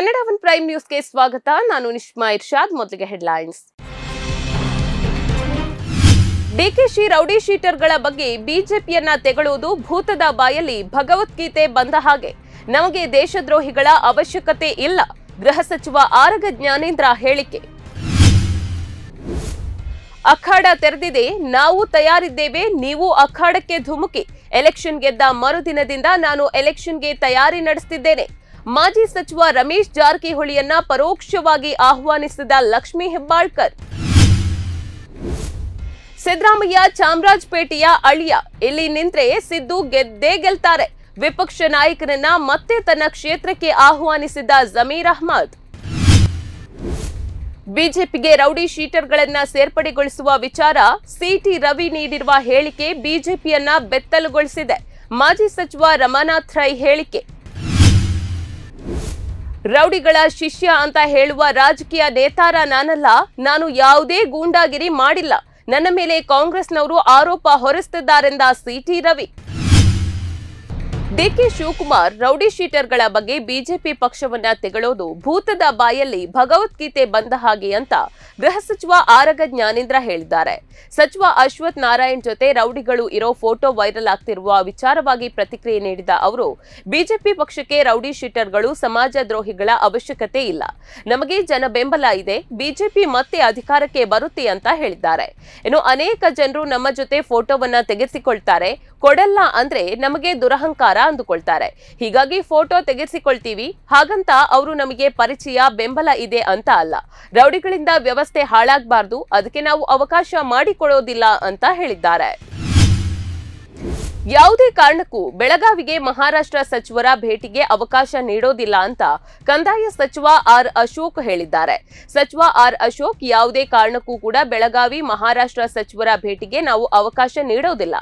Kannada one prime ನ್ಯೂಸ್ಗೆ ಸ್ವಾಗತ ನಾನು ನಿಶ್ಮಾ ಇರ್ಷಾದ್ ಮೊದಲಿಗೆ ಹೆಡ್ಲೈನ್ಸ್ ಡಿಕೆಶಿ ರೌಡಿ ಶೀಟರ್ಗಳ ಬಗ್ಗೆ ಬಿಜೆಪಿಯನ್ನ ತೆಗಳುವುದು ಭೂತದ ಬಾಯಲ್ಲಿ ಭಗವದ್ಗೀತೆ ಬಂದ ಹಾಗೆ ನಮಗೆ ದೇಶದ್ರೋಹಿಗಳ ಅವಶ್ಯಕತೆ ಇಲ್ಲ ಗೃಹ ಸಚಿವ ಆರಗ ಜ್ಞಾನೇಂದ್ರ ಹೇಳಿಕೆ ಅಖಾಡ ತೆರೆದಿದೆ ನಾವು ತಯಾರಿದ್ದೇವೆ ನೀವು ಅಖಾಡಕ್ಕೆ ಧುಮುಕಿ ಎಲೆಕ್ಷನ್ ಗೆದ್ದ ಮರುದಿನದಿಂದ ನಾನು ಎಲೆಕ್ಷನ್ಗೆ ತಯಾರಿ ನಡೆಸುತ್ತಿದ್ದೇನೆ ಮಾಜಿ ಸಚಿವ ರಮೇಶ್ ಜಾರಕಿಹೊಳಿಯನ್ನ ಪರೋಕ್ಷವಾಗಿ ಆಹ್ವಾನಿಸಿದ ಲಕ್ಷ್ಮೀ ಹೆಬ್ಬಾಳ್ಕರ್ ಸಿದ್ದರಾಮಯ್ಯ ಚಾಮರಾಜಪೇಟೆಯ ಅಳಿಯ ಇಲ್ಲಿ ನಿಂತ್ರೆ ಸಿದ್ದು ಗೆದ್ದೇ ಗೆಲ್ತಾರೆ ವಿಪಕ್ಷ ನಾಯಕರನ್ನ ಮತ್ತೆ ತನ್ನ ಕ್ಷೇತ್ರಕ್ಕೆ ಆಹ್ವಾನಿಸಿದ ಜಮೀರ್ ಅಹ್ಮದ್ ಬಿಜೆಪಿಗೆ ರೌಡಿ ಶೀಟರ್ಗಳನ್ನ ಸೇರ್ಪಡೆಗೊಳಿಸುವ ವಿಚಾರ ಸಿಟಿ ರವಿ ನೀಡಿರುವ ಹೇಳಿಕೆ ಬಿಜೆಪಿಯನ್ನ ಬೆತ್ತಲುಗೊಳಿಸಿದೆ ಮಾಜಿ ಸಚಿವ ರಮಾನಾಥ್ ರೈ ಹೇಳಿಕೆ ರೌಡಿಗಳ ಶಿಷ್ಯ ಅಂತ ಹೇಳುವ ರಾಜಕೀಯ ನೇತಾರ ನಾನಲ್ಲ ನಾನು ಯಾವುದೇ ಗೂಂಡಾಗಿರಿ ಮಾಡಿಲ್ಲ ನನ್ನ ಮೇಲೆ ಕಾಂಗ್ರೆಸ್ನವರು ಆರೋಪ ಹೊರಿಸುತ್ತಿದ್ದಾರೆಂದ C T Ravi D K Shivakumar rowdy ಶೀಟರ್ಗಳ ಬಗ್ಗೆ ಬಿಜೆಪಿ ಪಕ್ಷವನ್ನ ತೆಗಳೋದು ಭೂತದ ಬಾಯಲ್ಲಿ ಭಗವದ್ಗೀತೆ ಬಂದ ಹಾಗೆ ಅಂತ ಗೃಹ ಸಚಿವ ಆರಗ ಜ್ಞಾನೇಂದ್ರ ಹೇಳಿದ್ದಾರೆ ಸಚಿವ ಅಶ್ವಥ್ ನಾರಾಯಣ್ ಜೊತೆ ರೌಡಿಗಳು ಇರೋ ಫೋಟೋ ವೈರಲ್ ಆಗ್ತಿರುವ ವಿಚಾರವಾಗಿ ಪ್ರತಿಕ್ರಿಯೆ ನೀಡಿದ ಅವರು ಬಿಜೆಪಿ ಪಕ್ಷಕ್ಕೆ ರೌಡಿ ಶೀಟರ್ಗಳು ಸಮಾಜ ದ್ರೋಹಿಗಳ ಅವಶ್ಯಕತೆ ಇಲ್ಲ ನಮಗೆ ಜನ ಬೆಂಬಲ ಇದೆ ಬಿಜೆಪಿ ಮತ್ತೆ ಅಧಿಕಾರಕ್ಕೆ ಬರುತ್ತೆ ಅಂತ ಹೇಳಿದ್ದಾರೆ ಇನ್ನು ಅನೇಕ ಜನರು ನಮ್ಮ ಜೊತೆ ಫೋಟೋವನ್ನ ತೆಗೆಸಿಕೊಳ್ತಾರೆ ಕೊಡಲ್ಲ ಅಂದ್ರೆ ನಮಗೆ ದುರಹಂಕಾರ ಅಂದುಕೊಳ್ತಾರೆ ಹೀಗಾಗಿ ಫೋಟೋ ತೆಗೆಸಿಕೊಳ್ತೀವಿ ಹಾಗಂತ ಅವರು ನಮಗೆ ಪರಿಚಯ ಬೆಂಬಲ ಇದೆ ಅಂತ ಅಲ್ಲ ರೌಡಿಗಳಿಂದ ವ್ಯವಸ್ಥೆ ಹಾಳಾಗಬಾರ್ದು ಅದಕ್ಕೆ ನಾವು ಅವಕಾಶ ಮಾಡಿಕೊಡೋದಿಲ್ಲ ಅಂತ ಹೇಳಿದ್ದಾರೆ ಯಾವುದೇ ಕಾರಣಕ್ಕೂ ಬೆಳಗಾವಿಗೆ ಮಹಾರಾಷ್ಟ್ರ ಸಚಿವರ ಭೇಟಿಗೆ ಅವಕಾಶ ನೀಡೋದಿಲ್ಲ ಅಂತ ಕಂದಾಯ ಸಚಿವ ಆರ್ ಅಶೋಕ್ ಹೇಳಿದ್ದಾರೆ ಸಚಿವ ಆರ್ ಅಶೋಕ್ ಯಾವುದೇ ಕಾರಣಕ್ಕೂ ಕೂಡ ಬೆಳಗಾವಿ ಮಹಾರಾಷ್ಟ್ರ ಸಚಿವರ ಭೇಟಿಗೆ ನಾವು ಅವಕಾಶ ನೀಡೋದಿಲ್ಲ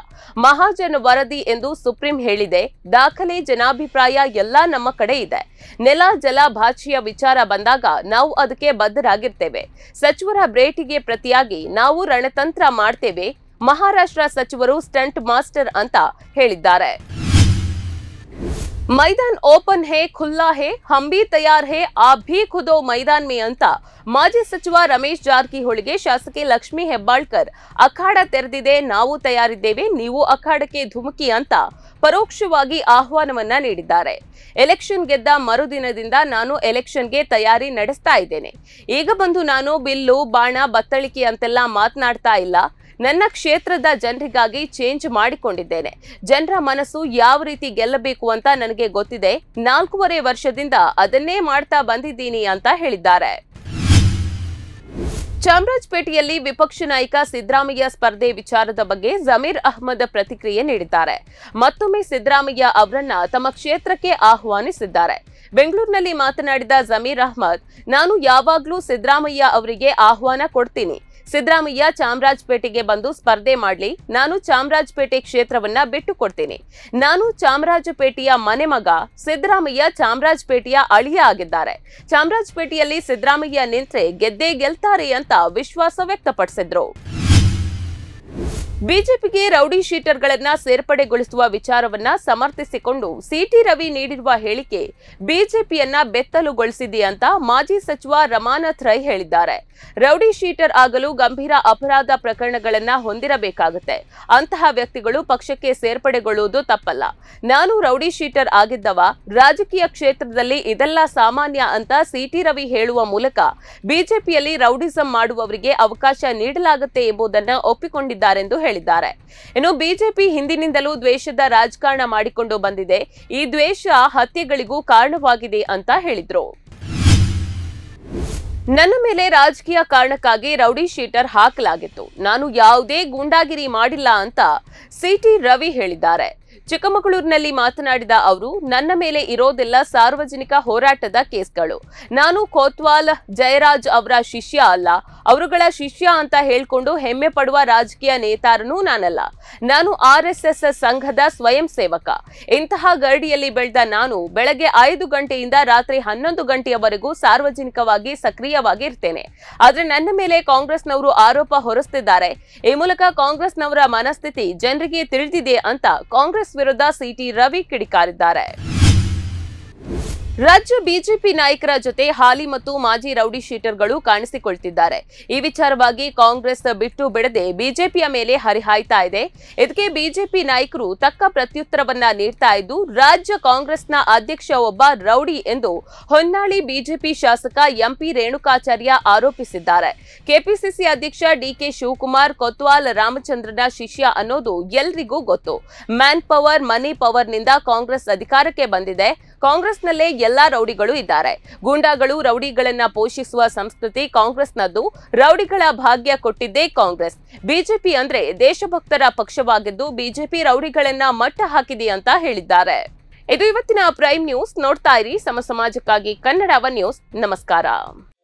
ಮಹಾಜನ್ ವರದಿ ಎಂದು ಸುಪ್ರೀಂ ಹೇಳಿದೆ ದಾಖಲೆ ಜನಾಭಿಪ್ರಾಯ ಎಲ್ಲಾ ನಮ್ಮ ಕಡೆ ಇದೆ ನೆಲ ಜಲ ಭಾಷೆಯ ವಿಚಾರ ಬಂದಾಗ ನಾವು ಅದಕ್ಕೆ ಬದ್ಧರಾಗಿರ್ತೇವೆ ಸಚಿವರ ಭೇಟಿಗೆ ಪ್ರತಿಯಾಗಿ ನಾವು ರಣತಂತ್ರ ಮಾಡ್ತೇವೆ ಮಹಾರಾಷ್ಟ್ರ ಸಚಿವರು ಸ್ಟಂಟ್ ಮಾಸ್ಟರ್ ಅಂತ ಹೇಳಿದ್ದಾರೆ ಮೈದಾನ್ ಓಪನ್ ಹೇ ಖುಲ್ಲಾ ಹೇ ಹಂಬಿ ತಯಾರ್ ಹೇ ಆ ಭೀ ಖುದೋ ಮೈದಾನ್ ಮೇ ಅಂತ ಮಾಜಿ ಸಚಿವ ರಮೇಶ್ ಜಾರಕಿಹೊಳಿಗೆ ಶಾಸಕಿ ಲಕ್ಷ್ಮಿ ಹೆಬ್ಬಾಳ್ಕರ್ ಅಖಾಡ ತೆರೆದಿದೆ ನಾವು ತಯಾರಿದ್ದೇವೆ ನೀವು ಅಖಾಡಕ್ಕೆ ಧುಮುಕಿ ಅಂತ ಪರೋಕ್ಷವಾಗಿ ಆಹ್ವಾನವನ್ನ ನೀಡಿದ್ದಾರೆ ಎಲೆಕ್ಷನ್ ಗೆದ್ದ ಮರುದಿನದಿಂದ ನಾನು ಎಲೆಕ್ಷನ್ಗೆ ತಯಾರಿ ನಡೆಸ್ತಾ ಇದ್ದೇನೆ ಈಗ ಬಂದು ನಾನು ಬಿಲ್ಲು ಬಾಣ ಬತ್ತಳಿಕೆ ಅಂತೆಲ್ಲ ಮಾತನಾಡ್ತಾ ಇಲ್ಲ ನನ್ನ ಕ್ಷೇತ್ರದ ಜನರಿಗಾಗಿ ಚೇಂಜ್ ಮಾಡಿಕೊಂಡಿದ್ದೇನೆ ಜನರ ಮನಸ್ಸು ಯಾವ ರೀತಿ ಗೆಲ್ಲಬೇಕು ಅಂತ ನನಗೆ ಗೊತ್ತಿದೆ ನಾಲ್ಕೂವರೆ ವರ್ಷದಿಂದ ಅದನ್ನೇ ಮಾಡ್ತಾ ಬಂದಿದ್ದೀನಿ ಅಂತ ಹೇಳಿದ್ದಾರೆ ಚಾಮರಾಜಪೇಟೆಯಲ್ಲಿ ವಿಪಕ್ಷ ನಾಯಕ ಸಿದ್ದರಾಮಯ್ಯ ಸ್ಪರ್ಧೆ ವಿಚಾರದ ಬಗ್ಗೆ ಜಮೀರ್ ಅಹ್ಮದ್ ಪ್ರತಿಕ್ರಿಯೆ ನೀಡಿದ್ದಾರೆ ಮತ್ತೊಮ್ಮೆ ಸಿದ್ದರಾಮಯ್ಯ ಅವರನ್ನ ತಮ್ಮ ಕ್ಷೇತ್ರಕ್ಕೆ ಆಹ್ವಾನಿಸಿದ್ದಾರೆ ಬೆಂಗಳೂರಿನಲ್ಲಿ ಮಾತನಾಡಿದ ಜಮೀರ್ ಅಹ್ಮದ್ ನಾನು ಯಾವಾಗಲೂ ಸಿದ್ದರಾಮಯ್ಯ ಅವರಿಗೆ ಆಹ್ವಾನ ಕೊಡ್ತೀನಿ ಸಿದ್ದರಾಮಯ್ಯ ಚಾಮರಾಜಪೇಟೆಗೆ ಬಂದು ಸ್ಪರ್ಧೆ ಮಾಡಲಿ ನಾನು ಚಾಮರಾಜಪೇಟೆ ಕ್ಷೇತ್ರವನ್ನ ಬಿಟ್ಟು ಕೊಡ್ತೇನೆ ನಾನು ಚಾಮರಾಜಪೇಟೆಯ ಮನೆ ಮಗ ಸಿದ್ದರಾಮಯ್ಯ ಚಾಮರಾಜಪೇಟೆಯ ಅಳಿಯ ಆಗಿದ್ದಾರೆ ಚಾಮರಾಜಪೇಟೆಯಲ್ಲಿ ಸಿದ್ದರಾಮಯ್ಯ ನಿಂತ್ರೆ ಗೆದ್ದೇ ಗೆಲ್ತಾರೆ ಅಂತ ವಿಶ್ವಾಸ ವ್ಯಕ್ತಪಡಿಸಿದ್ರು ಬಿಜೆಪಿಗೆ ರೌಡಿ ಶೀಟರ್ಗಳನ್ನ ಸೇರ್ಪಡೆಗೊಳಿಸುವ ವಿಚಾರವನ್ನ ಸಮರ್ಥಿಸಿಕೊಂಡು ಸಿಟಿ ರವಿ ನೀಡಿರುವ ಹೇಳಿಕೆ ಬಿಜೆಪಿಯನ್ನ ಬೆತ್ತಲುಗೊಳಿಸಿದೆ ಅಂತ ಮಾಜಿ ಸಚಿವ ರಮಾನಾಥ್ ರೈ ಹೇಳಿದ್ದಾರೆ ರೌಡಿ ಶೀಟರ್ ಆಗಲು ಗಂಭೀರ ಅಪರಾಧ ಪ್ರಕರಣಗಳನ್ನ ಹೊಂದಿರಬೇಕಾಗುತ್ತೆ ಅಂತಹ ವ್ಯಕ್ತಿಗಳು ಪಕ್ಷಕ್ಕೆ ಸೇರ್ಪಡೆಗೊಳ್ಳುವುದು ತಪ್ಪಲ್ಲ ನಾನು ರೌಡಿ ಶೀಟರ್ ಆಗಿದ್ದವ ರಾಜಕೀಯ ಕ್ಷೇತ್ರದಲ್ಲಿ ಇದೆಲ್ಲ ಸಾಮಾನ್ಯ ಅಂತ ಸಿಟಿ ರವಿ ಹೇಳುವ ಮೂಲಕ ಬಿಜೆಪಿಯಲ್ಲಿ ರೌಡಿಸಂ ಮಾಡುವವರಿಗೆ ಅವಕಾಶ ನೀಡಲಾಗುತ್ತೆ ಎಂಬುದನ್ನು ಒಪ್ಪಿಕೊಂಡಿದ್ದಾರೆಂದು ಹೇಳಿದ್ದಾರೆ ಹೇಳಿದ್ದಾರೆ ಇನ್ನು ಬಿಜೆಪಿ ಹಿಂದಿನಿಂದಲೂ ದ್ವೇಷದ ರಾಜಕಾರಣ ಮಾಡಿಕೊಂಡು ಬಂದಿದೆ ಈ ದ್ವೇಷ ಹತ್ಯೆಗಳಿಗೂ ಕಾರಣವಾಗಿದೆ ಅಂತ ಹೇಳಿದ್ರು ನನ್ನ ಮೇಲೆ ರಾಜಕೀಯ ಕಾರಣಕ್ಕಾಗಿ ರೌಡಿ ಶೀಟರ್ ಹಾಕಲಾಗಿತ್ತು ನಾನು ಯಾವುದೇ ಗೂಂಡಾಗಿರಿ ಮಾಡಿಲ್ಲ ಅಂತ ಸಿಟಿ ರವಿ ಹೇಳಿದ್ದಾರೆ ಚಿಕ್ಕಮಗಳೂರಿನಲ್ಲಿ ಮಾತನಾಡಿದ ಅವರು ನನ್ನ ಮೇಲೆ ಇರೋದೆಲ್ಲ ಸಾರ್ವಜನಿಕ ಹೋರಾಟದ ಕೇಸ್ಗಳು ನಾನು ಕೋತ್ವಾಲ್ ಜಯರಾಜ್ ಅವರ ಶಿಷ್ಯ ಅಲ್ಲ ಅವರುಗಳ ಶಿಷ್ಯ ಅಂತ ಹೇಳ್ಕೊಂಡು ಹೆಮ್ಮೆ ಪಡುವ ರಾಜಕೀಯ ನೇತಾರನೂ ನಾನಲ್ಲ ನಾನು ಆರ್ ಸಂಘದ ಸ್ವಯಂ ಸೇವಕ ಇಂತಹ ಗರಡಿಯಲ್ಲಿ ಬೆಳೆದ ನಾನು ಬೆಳಗ್ಗೆ ಐದು ಗಂಟೆಯಿಂದ ರಾತ್ರಿ ಹನ್ನೊಂದು ಗಂಟೆಯವರೆಗೂ ಸಾರ್ವಜನಿಕವಾಗಿ ಸಕ್ರಿಯವಾಗಿ ಇರ್ತೇನೆ ಆದರೆ ನನ್ನ ಮೇಲೆ ಕಾಂಗ್ರೆಸ್ನವರು ಆರೋಪ ಹೊರಿಸ್ತಿದ್ದಾರೆ ಈ ಮೂಲಕ ಕಾಂಗ್ರೆಸ್ನವರ ಮನಸ್ಥಿತಿ ಜನರಿಗೆ ತಿಳಿದಿದೆ ಅಂತ ಕಾಂಗ್ರೆಸ್ ವಿರುದ್ಧ ಸಿಟಿ ರವಿ ಕಿಡಿಕಾರಿದ್ದಾರೆ ರಾಜ್ಯ ಬಿಜೆಪಿ ನಾಯಕರ ಜೊತೆ ಹಾಲಿ ಮತ್ತು ಮಾಜಿ ರೌಡಿ ಶೀಟರ್ಗಳು ಕಾಣಿಸಿಕೊಳ್ತಿದ್ದಾರೆ ಈ ವಿಚಾರವಾಗಿ ಕಾಂಗ್ರೆಸ್ ಬಿಟ್ಟು ಬಿಡದೆ ಬಿಜೆಪಿಯ ಮೇಲೆ ಹರಿಹಾಯ್ತಾ ಇದೆ ಇದಕ್ಕೆ ಬಿಜೆಪಿ ನಾಯಕರು ತಕ್ಕ ಪ್ರತ್ಯುತ್ತರವನ್ನ ನೀಡ್ತಾ ಇದ್ದು ರಾಜ್ಯ ಕಾಂಗ್ರೆಸ್ನ ಅಧ್ಯಕ್ಷ ಒಬ್ಬ ರೌಡಿ ಎಂದು ಹೊನ್ನಾಳಿ ಬಿಜೆಪಿ ಶಾಸಕ ಎಂಪಿ ರೇಣುಕಾಚಾರ್ಯ ಆರೋಪಿಸಿದ್ದಾರೆ ಕೆಪಿಸಿಸಿ ಅಧ್ಯಕ್ಷ ಡಿಕೆ ಶಿವಕುಮಾರ್ ಕೊತ್ವಾಲ್ ರಾಮಚಂದ್ರನ ಶಿಷ್ಯ ಅನ್ನೋದು ಎಲ್ರಿಗೂ ಗೊತ್ತು ಮ್ಯಾನ್ ಪವರ್ ಮನಿ ಪವರ್ನಿಂದ ಕಾಂಗ್ರೆಸ್ ಅಧಿಕಾರಕ್ಕೆ ಬಂದಿದೆ ಕಾಂಗ್ರೆಸ್ನಲ್ಲೇ ಎಲ್ಲಾ ರೌಡಿಗಳು ಇದ್ದಾರೆ ಗೂಂಡಾಗಳು ರೌಡಿಗಳನ್ನ ಪೋಷಿಸುವ ಸಂಸ್ಕೃತಿ ಕಾಂಗ್ರೆಸ್ನದ್ದು ರೌಡಿಗಳ ಭಾಗ್ಯ ಕೊಟ್ಟಿದ್ದೇ ಕಾಂಗ್ರೆಸ್ ಬಿಜೆಪಿ ಅಂದ್ರೆ ದೇಶಭಕ್ತರ ಪಕ್ಷವಾಗಿದ್ದು ಬಿಜೆಪಿ ರೌಡಿಗಳನ್ನ ಮಟ್ಟ ಹಾಕಿದೆ ಅಂತ ಹೇಳಿದ್ದಾರೆ ಇದು ಇವತ್ತಿನ ಪ್ರೈಮ್ ನ್ಯೂಸ್ ನೋಡ್ತಾ ಇರಿ ಸಮ ಸಮಾಜಕ್ಕಾಗಿ ಕನ್ನಡವ ನ್ಯೂಸ್ ನಮಸ್ಕಾರ